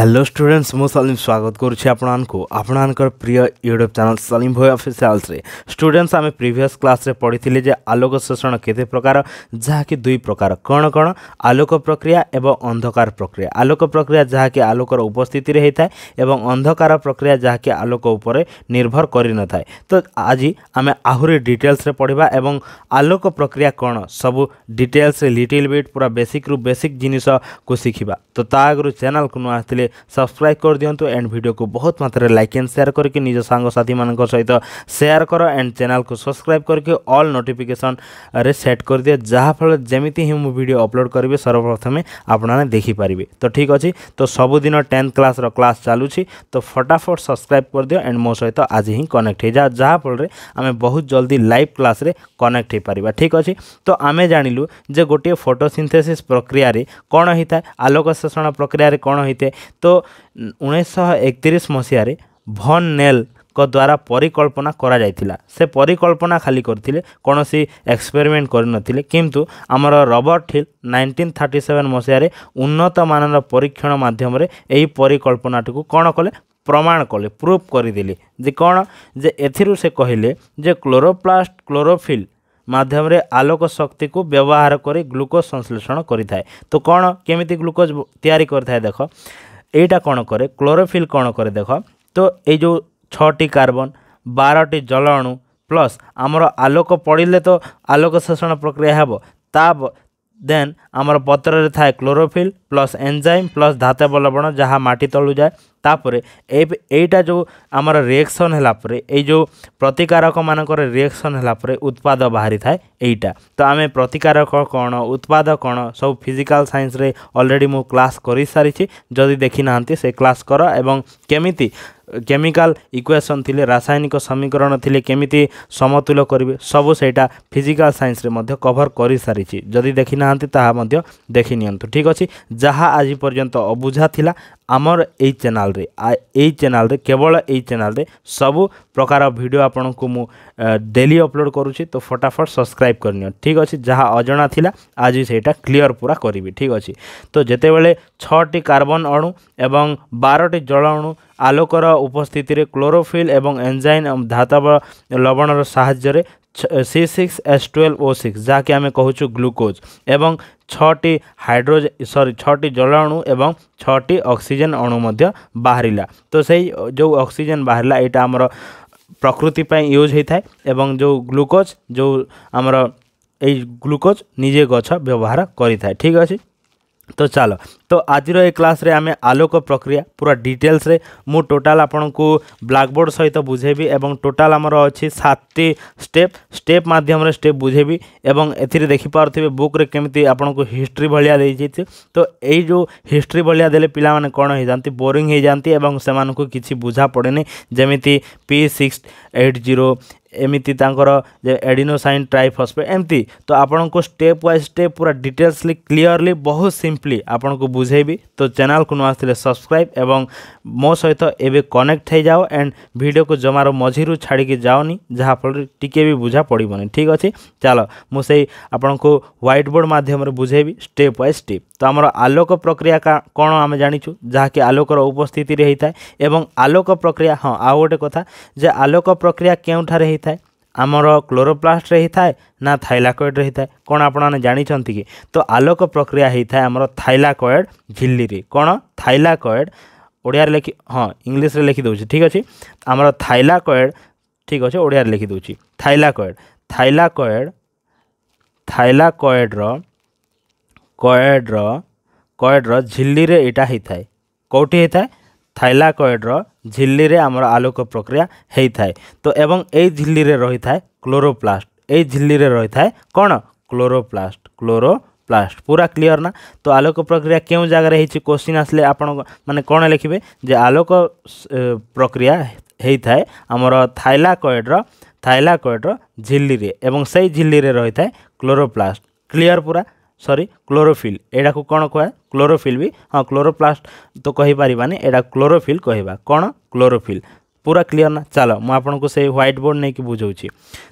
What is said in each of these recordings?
hello students মু সালিম স্বাগত করছি আপনার আপনার প্রিয় ইউট্যুব চ্যানেল সালিম ভয় অফিসিয়ালসে স্টুডেন্টস আমি প্রিভিয়াস ক্লাসে পড়িলে যে আলোক শোষণ কেতে প্রকার যা কি দুই প্রকার কোণ কোণ আলোক প্রক্রিয়া এবং অন্ধকার প্রক্রিয়া আলোক প্রক্রিয়া যা কি আলোকর উপস্থিতি হয়ে এবং অন্ধকার প্রক্রিয়া যা কি আলোক উপরে নির্ভর করে নথায় তো আজি আমি আহুরি ডিটেলসে পড়া এবং আলোক প্রক্রিয়া কোণ সবু ডিটেলসে লিটিল বিট পুরা বেসিক্রু বেসিক জিনিসকে শিখিবা তো তা আগর চ্যানেলকে নু আসলে सब्सक्राइब कर दिंतु एंड भिड को बहुत मात्र लाइक एंड सेयार करके निज सांगसाथी मान सहित सेयार कर एंड चैनल को सब्सक्राइब करके अल् नोटिफिकेसन सेट कर दिए जहाँफल जमी ही मुझ भिड अपलोड करी सर्वप्रथमें आपने देखिपारे तो ठीक अच्छे तो सबुदिन टेन्थ क्लास क्लास चलुची तो फटाफट सब्सक्राइब कर दि एंड मो सहित आज ही कनेक्ट हो जा जहाँफल आम बहुत जल्दी लाइव क्लास कनेक्ट हो पार ठीक अच्छे तो आम जाणिलु जे गोटे फोटोसिंथेसिस प्रक्रिय कौन होता है आलोक शेषण प्रक्रिय कौन होता है ତ ଉଣେଇଶହ ଏକତିରିଶ ମସିହାରେ ଭନ୍ ନେଲ୍ଙ୍କ ଦ୍ୱାରା ପରିକଳ୍ପନା କରାଯାଇଥିଲା ସେ ପରିକଳ୍ପନା ଖାଲି କରିଥିଲେ କୌଣସି ଏକ୍ସପେରିମେଣ୍ଟ କରିନଥିଲେ କିନ୍ତୁ ଆମର Robert Hill nineteen thirty seven ମସିହାରେ ଉନ୍ନତମାନର ପରୀକ୍ଷଣ ମାଧ୍ୟମରେ ଏହି ପରିକଳ୍ପନାଟିକୁ କ'ଣ କଲେ ପ୍ରମାଣ କଲେ ପ୍ରୁଫ୍ କରିଦେଲେ ଯେ କ'ଣ ଯେ ଏଥିରୁ ସେ କହିଲେ ଯେ କ୍ଲୋରୋପ୍ଲାଷ୍ଟ କ୍ଲୋରୋଫିଲ୍ ମାଧ୍ୟମରେ ଆଲୋକ ଶକ୍ତିକୁ ବ୍ୟବହାର କରି ଗ୍ଲୁକୋଜ୍ ସଂଶ୍ଳେଷଣ କରିଥାଏ ତ କ'ଣ କେମିତି ଗ୍ଲୁକୋଜ୍ ତିଆରି କରିଥାଏ ଦେଖ এইটা କ'ଣ କରେ କ୍ଲୋରୋଫିଲ୍ କ'ଣ କରେ ଦେଖ ତ ଏଇ ଯେଉଁ ଛଅଟି କାର୍ବନ୍ ବାରଟି ଜଳ ଅଣୁ ପ୍ଲସ୍ ଆମର ଆଲୋକ ପଡ଼ିଲେ ତ ଆଲୋକ ଶୋଷଣ ପ୍ରକ୍ରିୟା ହେବ ତା ଦେନ୍ ଆମର ପତ୍ରରେ ଥାଏ କ୍ଲୋରୋଫିଲ୍ ପ୍ଲସ୍ ଏନ୍ଜାଇମ୍ ପ୍ଲସ୍ ଧାତବ ଲବଣ ଯାହା ମାଟି ତଳୁ ଯାଏ ତାପରେ ଏଇଟା ଯେଉଁ ଆମର ରିଏକ୍ସନ୍ ହେଲା ପରେ ଏଇ ଯେଉଁ ପ୍ରତିକାରକମାନଙ୍କର ରିଏକ୍ସନ୍ ହେଲା ପରେ ଉତ୍ପାଦ ବାହାରିଥାଏ ଏଇଟା ତ ଆମେ ପ୍ରତିକାରକ କ'ଣ ଉତ୍ପାଦ କ'ଣ ସବୁ ଫିଜିକାଲ୍ ସାଇନ୍ସରେ ଅଲରେଡ଼ି ମୁଁ କ୍ଲାସ୍ କରିସାରିଛି ଯଦି ଦେଖିନାହାନ୍ତି ସେ କ୍ଲାସ୍ କର ଏବଂ କେମିତି কেমিকাল ইকুয়েসন থিলে রাসায়নিক সমীকরণ থিলে কেমিতি সমতুল করবে সবু সেইটা ফিজিকাল সাইন্সরে মধ্যে কভর করে সারিছি যদি দেখি না তাহা মধ্যে দেখি নিয়ন্তু ঠিক আছে যাহা আজ পর্যন্ত অবুঝা লা আমার এই ଚ୍ୟାନେଲ୍ରେ ଏଇ ଚ୍ୟାନେଲ୍ରେ କେବଳ ଏଇ ଚ୍ୟାନେଲ୍ରେ ସବୁ ପ୍ରକାର ଭିଡ଼ିଓ ଆପଣଙ୍କୁ ମୁଁ ଡେଲି ଅପଲୋଡ଼ କରୁଛି ତ ଫଟାଫଟ ସବସ୍କ୍ରାଇବ୍ କରିନିଅ ଠିକ୍ ଅଛି ଯାହା ଅଜଣା ଥିଲା ଆଜି ସେଇଟା କ୍ଲିଅର୍ ପୁରା କରିବି ଠିକ୍ ଅଛି ତ ଯେତେବେଳେ ଛଅଟି କାର୍ବନ ଅଣୁ ଏବଂ ବାରଟି ଜଳ ଅଣୁ ଆଲୋକର ଉପସ୍ଥିତିରେ କ୍ଲୋରୋଫିଲ୍ ଏବଂ ଏନ୍ଜାଇନ୍ ଧାତବ ଲବଣର ସାହାଯ୍ୟରେ C six S twelve O six ଯାହାକି ଆମେ କହୁଛୁ ଗ୍ଲୁକୋଜ୍ ଏବଂ ଛଅଟି ହାଇଡ୍ରୋଜେ ସରି ଛଅଟି ଜଳ ଅଣୁ ଏବଂ ଛଅଟି ଅକ୍ସିଜେନ୍ ଅଣୁ ମଧ୍ୟ ବାହାରିଲା ତ ସେଇ ଯେଉଁ ଅକ୍ସିଜେନ୍ ବାହାରିଲା ଏଇଟା ଆମର ପ୍ରକୃତି ପାଇଁ ୟୁଜ୍ ହୋଇଥାଏ ଏବଂ ଯେଉଁ ଗ୍ଲୁକୋଜ୍ ଯେଉଁ ଆମର ଏଇ ଗ୍ଲୁକୋଜ୍ ନିଜେ ଗଛ ବ୍ୟବହାର କରିଥାଏ ଠିକ୍ ଅଛି तो चलो तो आज ए क्लास आम आलोक प्रक्रिया पूरा डिटेल्स रे मु टोटाल आपन को ब्लाकबोर्ड सहित बुझेबी एवं टोटाल आमर अच्छी सात स्टेप स्टेप मध्यम स्टेप बुझेबी एवं ए देखी पारे बुक्रे केमी आपन को हिस्ट्री भाया दे तो यही जो हिस्ट्री भाया दे पिला मैंने कौन हो जाती बोरींग हो जाती से बुझा पड़े जमी पी सिक्स एट जीरो ଏମିତି ତାଙ୍କର ଯେ ଏଡିନୋସାଇନ୍ ଟ୍ରାଇଫସ୍ଫେଟ୍ ଏମିତି ତ ଆପଣଙ୍କୁ ଷ୍ଟେପ୍ ୱାଇଜ୍ ଷ୍ଟେପ୍ ପୁରା ଡିଟେଲ୍ସଲି କ୍ଲିଅରଲି ବହୁତ ସିମ୍ପଲି ଆପଣଙ୍କୁ ବୁଝେଇବି ତ ଚ୍ୟାନେଲ୍କୁ ନୂଆ ଆସିଥିଲେ ସବସ୍କ୍ରାଇବ୍ ଏବଂ ମୋ ସହିତ ଏବେ କନେକ୍ଟ ହେଇଯାଅ ଆଣ୍ଡ ଭିଡ଼ିଓକୁ ଜମାରୁ ମଝିରୁ ଛାଡ଼ିକି ଯାଅନି ଯାହାଫଳରେ ଟିକିଏ ବି ବୁଝା ପଡ଼ିବନି ଠିକ୍ ଅଛି ଚାଲ ମୁଁ ସେଇ ଆପଣଙ୍କୁ ହ୍ୱାଇଟ୍ ବୋର୍ଡ଼ ମାଧ୍ୟମରେ ବୁଝେଇବି ଷ୍ଟେପ୍ ୱାଇଜ୍ ଷ୍ଟେପ୍ ତ ଆମର ଆଲୋକ ପ୍ରକ୍ରିୟା କ'ଣ ଆମେ ଜାଣିଛୁ ଯାହାକି ଆଲୋକର ଉପସ୍ଥିତିରେ ହେଇଥାଏ ଏବଂ ଆଲୋକ ପ୍ରକ୍ରିୟା ହଁ ଆଉ ଗୋଟେ କଥା ଯେ ଆଲୋକ ପ୍ରକ୍ରିୟା କେଉଁଠାରେ ହେଇଥାଏ ରହିଥାଏ ଆମର କ୍ଲୋରୋପ୍ଲାଷ୍ଟ ରହିଥାଏ ନା ଥାଇଲାକଏଡ଼ ରହିଥାଏ କ'ଣ ଆପଣମାନେ ଜାଣିଛନ୍ତି କି ତ ଆଲୋକ ପ୍ରକ୍ରିୟା ହେଇଥାଏ ଆମର ଥାଇଲାକଏଡ଼ ଝିଲ୍ଲିରେ କ'ଣ ଥାଇଲାକଏଡ଼ ଓଡ଼ିଆରେ ଲେଖି ହଁ ଇଂଲିଶରେ ଲେଖିଦେଉଛି ଠିକ୍ ଅଛି ଆମର ଥାଇଲାକଏଡ଼ ଠିକ୍ ଅଛି ଓଡ଼ିଆରେ ଲେଖିଦେଉଛି ଥାଇଲାକଏଡ଼ ଥାଇଲାକଏଡ଼ ଥାଇଲାକଏଡ଼ର କଏଡ଼ର କଏଡ଼୍ର ଝିଲ୍ଲିରେ ଏଇଟା ହେଇଥାଏ କେଉଁଠି ହୋଇଥାଏ ଥାଇଲାକଏଡ଼ର ঝিল্লিরে আমার ଆଲୋକ ପ୍ରକ୍ରିୟା ହୋଇଥାଏ ତ ଏବଂ ଏଇ ଝିଲ୍ଲିରେ ରହିଥାଏ କ୍ଲୋରୋପ୍ଲାଷ୍ଟ ଏଇ ଝିଲ୍ଲିରେ ରହିଥାଏ କ'ଣ କ୍ଲୋରୋପ୍ଲାଷ୍ଟ କ୍ଲୋରୋ ପ୍ଲାଷ୍ଟ ପୁରା କ୍ଲିଅର୍ ନା ତ ଆଲୋକ ପ୍ରକ୍ରିୟା କେଉଁ ଜାଗାରେ ହେଇଛି କୋଶ୍ଚିନ୍ ଆସିଲେ ଆପଣ ମାନେ କ'ଣ ଲେଖିବେ ଯେ ଆଲୋକ ପ୍ରକ୍ରିୟା ହୋଇଥାଏ ଆମର ଥାଇଲାକଏଡ଼ର ଥାଇଲାକଏଡ଼ର ଝିଲ୍ଲିରେ ଏବଂ ସେଇ ଝିଲ୍ଲିରେ ରହିଥାଏ କ୍ଲୋରୋପ୍ଲାଷ୍ଟ କ୍ଲିଅର୍ ପୁରା ସରି କ୍ଲୋରୋଫିଲ୍ ଏଇଟାକୁ କ'ଣ କୁହାଏ କ୍ଲୋରୋଫିଲ୍ ବି ହଁ କ୍ଲୋରୋପ୍ଲାଷ୍ଟ ତ କହିପାରିବାନି ଏଇଟା କ୍ଲୋରୋଫିଲ୍ କହିବା କ'ଣ କ୍ଲୋରୋଫିଲ୍ ପୁରା କ୍ଲିଅର୍ ନା ଚାଲ ମୁଁ ଆପଣଙ୍କୁ ସେଇ ହ୍ୱାଇଟ୍ ବୋର୍ଡ଼ ନେଇକି ବୁଝାଉଛି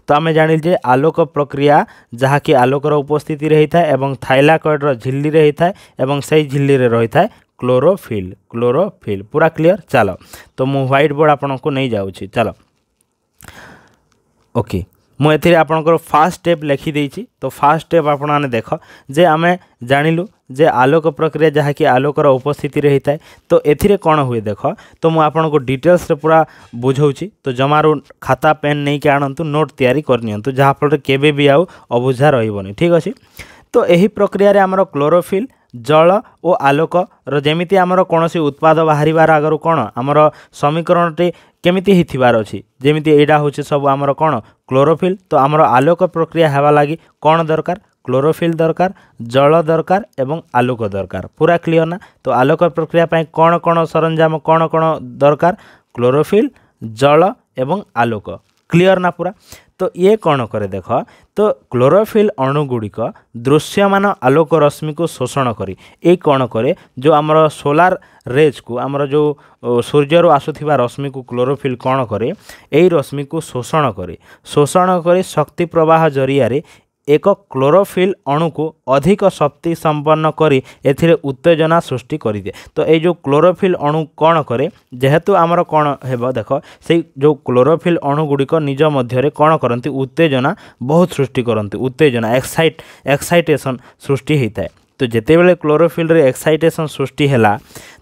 ତ ଆମେ ଜାଣିଲେ ଯେ ଆଲୋକ ପ୍ରକ୍ରିୟା ଯାହାକି ଆଲୋକର ଉପସ୍ଥିତିରେ ହୋଇଥାଏ ଏବଂ ଥାଇଲାକଏଡ଼ର ଝିଲ୍ଲିରେ ହୋଇଥାଏ ଏବଂ ସେଇ ଝିଲ୍ଲିରେ ରହିଥାଏ କ୍ଲୋରୋଫିଲ୍ କ୍ଲୋରୋଫିଲ୍ ପୁରା କ୍ଲିଅର୍ ଚାଲ ତ ମୁଁ ହ୍ୱାଇଟ୍ ବୋର୍ଡ଼ ଆପଣଙ୍କୁ ନେଇଯାଉଛି ଚାଲ ଓକେ ମୁଁ ଏଥିରେ ଆପଣଙ୍କର ଫାର୍ଷ୍ଟ ଷ୍ଟେପ୍ ଲେଖିଦେଇଛି ତ ଫାର୍ଷ୍ଟ ଷ୍ଟେପ୍ ଆପଣମାନେ ଦେଖ ଯେ ଆମେ ଜାଣିଲୁ ଯେ ଆଲୋକ ପ୍ରକ୍ରିୟା ଯାହାକି ଆଲୋକର ଉପସ୍ଥିତିରେ ହୋଇଥାଏ ତ ଏଥିରେ କ'ଣ ହୁଏ ଦେଖ ତ ମୁଁ ଆପଣଙ୍କୁ ଡିଟେଲ୍ସରେ ପୁରା ବୁଝାଉଛି ତ ଜମାରୁ ଖାତା ପେନ୍ ନେଇକି ଆଣନ୍ତୁ ନୋଟ୍ ତିଆରି କରିନିଅନ୍ତୁ ଯାହାଫଳରେ କେବେ ବି ଆଉ ଅବୁଝା ରହିବନି ଠିକ୍ ଅଛି ତ ଏହି ପ୍ରକ୍ରିୟାରେ ଆମର କ୍ଲୋରୋଫିଲ୍ জল ଓ ଆଲୋକର ଯେମିତି ଆମର କୌଣସି ଉତ୍ପାଦ ବାହାରିବାର ଆଗରୁ କ'ଣ ଆମର ସମୀକରଣଟି କେମିତି ହେଇଥିବାର ଅଛି ଯେମିତି ଏଇଟା ହେଉଛି ସବୁ ଆମର କ'ଣ କ୍ଲୋରୋଫିଲ୍ ତ ଆମର ଆଲୋକ ପ୍ରକ୍ରିୟା ହେବା ଲାଗି କ'ଣ ଦରକାର କ୍ଲୋରୋଫିଲ୍ ଦରକାର ଜଳ ଦରକାର ଏବଂ ଆଲୋକ ଦରକାର ପୁରା କ୍ଲିଅର୍ ନା ତ ଆଲୋକ ପ୍ରକ୍ରିୟା ପାଇଁ କ'ଣ କ'ଣ ସରଞ୍ଜାମ କ'ଣ କ'ଣ ଦରକାର କ୍ଲୋରୋଫିଲ୍ ଜଳ ଏବଂ ଆଲୋକ କ୍ଲିଅର୍ ନା ପୁରା तो ये କ'ଣ କରେ ଦେଖ ତ କ୍ଲୋରୋଫିଲ୍ ଅଣୁଗୁଡ଼ିକ ଦୃଶ୍ୟମାନ ଆଲୋକ ରଶ୍ମିକୁ ଶୋଷଣ କରି ଏଇ କ'ଣ କରେ ଯେଉଁ ଆମର ସୋଲାର ରେଜ୍କୁ ଆମର ଯେଉଁ ସୂର୍ଯ୍ୟରୁ ଆସୁଥିବା ରଶ୍ମିକୁ କ୍ଲୋରୋଫିଲ୍ କ'ଣ କରେ ଏଇ ରଶ୍ମିକୁ ଶୋଷଣ କରେ ଶୋଷଣ କରି ଶକ୍ତି ପ୍ରବାହ ଜରିଆରେ ଏକ କ୍ଲୋରୋଫିଲ୍ ଅଣୁକୁ ଅଧିକ ଶକ୍ତି ସମ୍ପନ୍ନ କରି ଏଥିରେ ଉତ୍ତେଜନା ସୃଷ୍ଟି କରିଦିଏ ତ ଏଇ ଯେଉଁ କ୍ଲୋରୋଫିଲ୍ ଅଣୁ କ'ଣ କରେ ଯେହେତୁ ଆମର କ'ଣ ହେବ ଦେଖ ସେଇ ଯେଉଁ କ୍ଲୋରୋଫିଲ୍ ଅଣୁଗୁଡ଼ିକ ନିଜ ମଧ୍ୟରେ କ'ଣ କରନ୍ତି ଉତ୍ତେଜନା ବହୁତ ସୃଷ୍ଟି କରନ୍ତି ଉତ୍ତେଜନା ଏକ୍ସାଇଟ୍ ଏକ୍ସାଇଟେସନ୍ ସୃଷ୍ଟି ହେଇଥାଏ ତ ଯେତେବେଳେ କ୍ଲୋରୋଫିଲ୍ରେ ଏକ୍ସାଇଟେସନ୍ ସୃଷ୍ଟି ହେଲା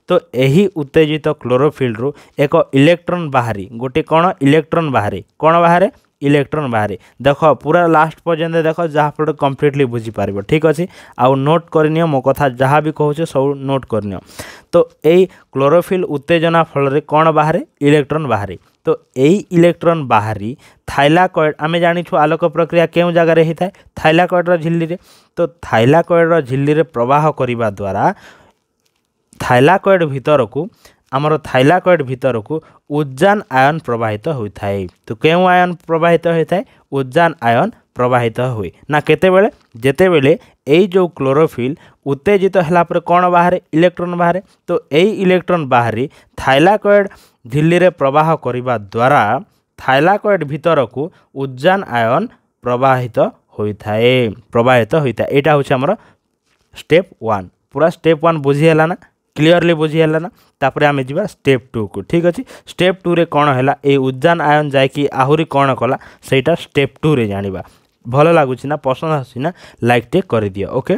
ତ ଏହି ଉତ୍ତେଜିତ କ୍ଲୋରୋଫିଲ୍ରୁ ଏକ ଇଲେକ୍ଟ୍ରନ୍ ବାହାରି ଗୋଟେ କ'ଣ ଇଲେକ୍ଟ୍ରନ୍ ବାହାରେ କ'ଣ ବାହାରେ ইলেকট্রন বাহারে দেখ পুরা লাস্ট পর্যন্ত দেখ যাফলে কমপ্লিটলি বুঝিপার ঠিক আছে আোট করে নিও মো কথা যা বি কুছে সব নোট করে নিও তো এই ক্লোরোফিল উত্তেজনা ফলরে কোণ বাহারে ইলেকট্রন বাহারে তো এই ইলেকট্রন বাহারি থাইলাকয়েড আমি জাঁছু আলোক প্রক্রিয়া কেউ জায়গায় হয়ে থাইলাকয়েডর ঝিল্লি তো থাইলাকয়েডর ঝিল্লি প্রবাহ করা দ্বারা থাইলাকয়েড ভিতরকু ଆମର ଥାଇଲାକଏଡ୍ ଭିତରକୁ ଉଜାନ ଆୟନ ପ୍ରବାହିତ ହୋଇଥାଏ ତ କେଉଁ ଆୟନ ପ୍ରବାହିତ ହୋଇଥାଏ ଉଜାନ ଆୟନ ପ୍ରବାହିତ ହୁଏ ନା କେତେବେଳେ ଯେତେବେଳେ ଏଇ ଯେଉଁ କ୍ଲୋରୋଫିଲ୍ ଉତ୍ତେଜିତ ହେଲା ପରେ କ'ଣ ବାହାରେ ଇଲେକ୍ଟ୍ରନ୍ ବାହାରେ ତ ଏଇ ଇଲେକ୍ଟ୍ରନ୍ ବାହାରି ଥାଇଲାକଏଡ୍ ଝିଲ୍ଲିରେ ପ୍ରବାହ କରିବା ଦ୍ୱାରା ଥାଇଲାକଏଡ୍ ଭିତରକୁ ଉଜାନ ଆୟନ ପ୍ରବାହିତ ହୋଇଥାଏ ପ୍ରବାହିତ ହୋଇଥାଏ ଏଇଟା ହେଉଛି ଆମର ଷ୍ଟେପ୍ ୱାନ୍ ପୁରା ଷ୍ଟେପ୍ ୱାନ୍ ବୁଝିହେଲା ନା क्लीयरली बुझीगला ना आम जा स्टेप टू को ठीक अच्छे स्टेप टू रे कौन है ये उजान आयन जाकि आहरी कौन कला से स्टेप टू रे जाना भल लगुच ना पसंद आसना लाइक टे कर ओके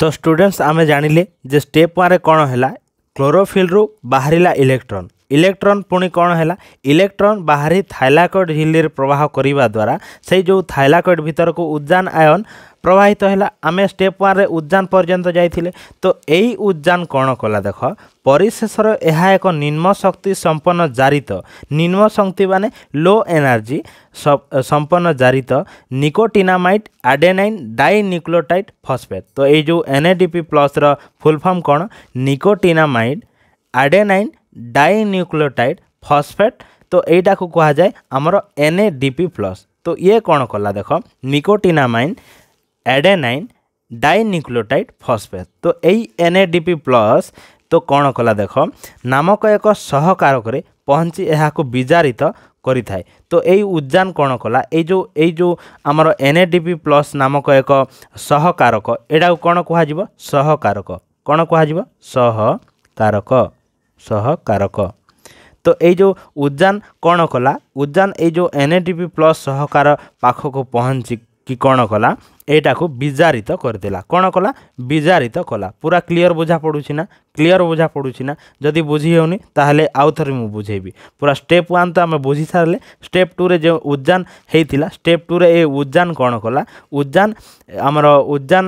तो स्टूडेंट्स आम जान जे स्टेप वन कौन है क्लोरोफिल रु बाहर इलेक्ट्रोन ଇଲେକ୍ଟ୍ରନ୍ ପୁଣି କ'ଣ ହେଲା ଇଲେକ୍ଟ୍ରନ୍ ବାହାରି ଥାଇଲାକଏଡ୍ ଝିଲ୍ଲିରେ ପ୍ରବାହ କରିବା ଦ୍ୱାରା ସେଇ ଯେଉଁ ଥାଇଲାକଏଡ୍ ଭିତରକୁ ଉଦ୍ଜାନ ଆୟନ ପ୍ରବାହିତ ହେଲା ଆମେ ଷ୍ଟେପ୍ ୱାନ୍ରେ ଉଦ୍ଜାନ ପର୍ଯ୍ୟନ୍ତ ଯାଇଥିଲେ ତ ଏଇ ଉଦ୍ଜାନ କ'ଣ କଲା ଦେଖ ପରିଶେଷର ଏହା ଏକ ନିମ୍ନ ଶକ୍ତି ସମ୍ପନ୍ନ ଜାରିତ ନିମ୍ନ ଶକ୍ତି ମାନେ ଲୋ ଏନର୍ଜି ସମ୍ପନ୍ନ ଜାରିତ ନିକୋଟିନାମାଇଟ୍ ଆଡେନାଇନ୍ ଡାଇନିକ୍ଲୋଟାଇଟ୍ ଫସ୍ଫେଟ୍ ତ ଏଇ ଯେଉଁ ଏନ୍ ଏ ଡି ପି ପ୍ଲସ୍ର ଫୁଲ୍ ଫର୍ମ କ'ଣ ନିକୋଟିନାମାଇଟ୍ ଆଡେନାଇନ୍ डाइन्यूक्लियोटाइड फसफेट तो यहीटा को कहुए आमर एन ए डीपी प्लस तो ये कौन कला देख निकोटिनामाइन एडेनाइन डाइन्यूक्लियोटाइड फसफेट तो यही एन ए डी प्लस तो कौन कला देख नामक एक सहकारक ପହଞ୍ଚି ଏହାକୁ ବିଜାରିତ କରିଥାଏ ତ ଏଇ ଉଦ୍ଯାନ କ'ଣ କଲା ଏଇ ଯେଉଁ ଏଇ ଯେଉଁ ଆମର N A D P plus ନାମକ ଏକ ସହକାରକ ଏଇଟାକୁ କ'ଣ କୁହାଯିବ ସହକାରକ ସହକାରକ ତ ଏଇ ଯେଉଁ ଉଜାନ କ'ଣ କଲା ଉଜାନ ଏଇ ଯେଉଁ N A T P plus ସହକାର ପାଖକୁ ପହଞ୍ଚି କି କ'ଣ କଲା ଏଇଟାକୁ ବିଜାରିତ କରିଦେଲା କ'ଣ କଲା ବିଜାରିତ କଲା ପୁରା କ୍ଲିଅର୍ ବୁଝା ପଡ଼ୁଛି ନା କ୍ଲିଅର୍ ବୁଝା ପଡ଼ୁଛି ନା ଯଦି ବୁଝି ହେଉନି ତାହେଲେ ଆଉ ଥରେ ମୁଁ ବୁଝେଇବି ପୁରା ଷ୍ଟେପ୍ ୱାନ୍ ତ ଆମେ ବୁଝି ସାରିଲେ ଷ୍ଟେପ୍ ଟୁରେ ଯେଉଁ ଉଦ୍ଯାନ ହେଇଥିଲା ଷ୍ଟେପ୍ ଟୁରେ ଏ ଉଦ୍ଯାନ କ'ଣ କଲା ଉଦ୍ଯାନ ଆମର ଉଦ୍ଯାନ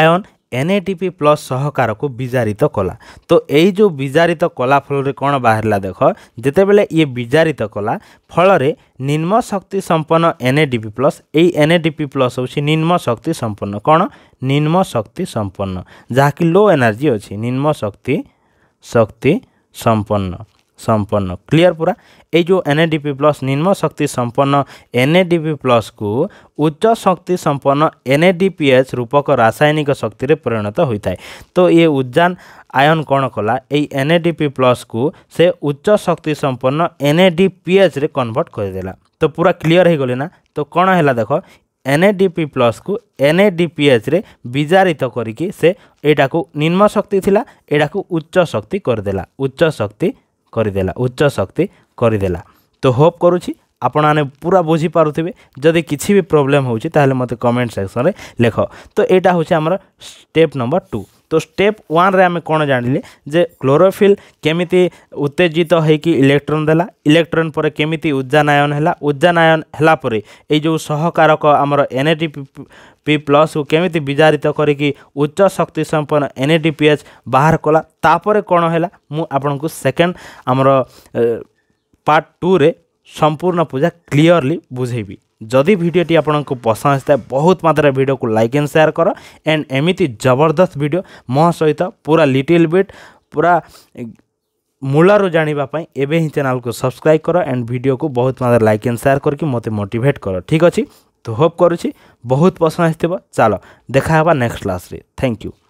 ଆୟନ ଏନ୍ଏଟିପି ପ୍ଲସ୍ ସହକାରକୁ ବିଜାରିତ କଲା ତ ଏଇ ଯେଉଁ ବିଜାରିତ କଲା ଫଳରେ କ'ଣ ବାହାରିଲା ଦେଖ ଯେତେବେଳେ ଇଏ ବିଜାରିତ କଲା ଫଳରେ ନିମ୍ନ ଶକ୍ତି ସମ୍ପନ୍ନ ଏନ୍ଏଟିପି ପ୍ଲସ୍ ଏଇ ଏନ୍ଏଟିପି ପ୍ଲସ୍ ହେଉଛି ନିମ୍ନ ଶକ୍ତି ସମ୍ପନ୍ନ କ'ଣ ନିମ୍ନ ଶକ୍ତି ସମ୍ପନ୍ନ ଯାହାକି ଲୋ ଏନର୍ଜି ଅଛି ନିମ୍ନ ଶକ୍ତି ଶକ୍ତି ସମ୍ପନ୍ନ संपन्न क्लियर पूरा ये जो एन ए प्लस निम्न शक्ति संपन्न एन प्लस को उच्च शक्ति संपन्न N A D P H रूपक रासायनिक शक्ति परिणत होता है तो ये उज्जान आयन कौन कला यन एन ए प्लस को से उच्च शक्ति संपन्न एन ए रे कन्वर्ट करदेला तो पूरा क्लीयर हो गले तो कौन है देख एन ए प्लस को N A D P H रे विजारित करके से यहाँ निम्न शक्ति थी यहाँ उच्च शक्ति करदेला उच्च शक्ति କରିଦେଲା ଉଚ୍ଚ ଶକ୍ତି କରିଦେଲା ତ ହୋପ୍ କରୁଛି ଆପଣମାନେ ପୁରା ବୁଝିପାରୁଥିବେ ଯଦି କିଛି ବି ପ୍ରୋବ୍ଲେମ୍ ହେଉଛି ତାହେଲେ ମୋତେ କମେଣ୍ଟ ସେକ୍ସନରେ ଲେଖ ତ ଏଇଟା ହେଉଛି ଆମର ଷ୍ଟେପ୍ ନମ୍ବର ଟୁ तो स्टेप वन आम कौन जाने जे क्लोरोफिल केमी उत्तेजित होलेक्ट्रोन इलेक्ट्रोन देला इलेक्ट्रोन पर केमी उर्जान है उर्जान हो जो सहकारक आमर एन पी प्लस को केमी विजारित करके उच्च शक्ति संपन्न एन ए पी एच बाहर कला तापर कौन है मुझे सेकेंड आमर पार्ट टू रे संपूर्ण पूजा क्लीयरली बुझेबी जदि भिडियोटी आपको पसंद आसता बहुत मात्रा भिडियो को लाइक एंड सेयार कर एंड एमती जबरदस्त भिड मो सहित पूरा लिटिल बिट पूरा ମୂଳରୁ ଜାଣିବା ପାଇଁ ଏବେ ହିଁ ଚ୍ୟାନେଲକୁ ସବସ୍କ୍ରାଇବ୍ କର ଆଣ୍ଡ ଭିଡ଼ିଓକୁ ବହୁତ ମାତ୍ରାରେ ଲାଇକ୍ ଆଣ୍ଡ ସେୟାର କରିକି ମୋତେ ମୋଟିଭେଟ୍ କର ଠିକ୍ ଅଛି ତ ହୋପ୍ କରୁଛି ବହୁତ ପସନ୍ଦ ଆସିଥିବ ଚାଲ ଦେଖା ହେବା ନେକ୍ସଟ କ୍ଲାସ୍ରେ ଥ୍ୟାଙ୍କ ୟୁ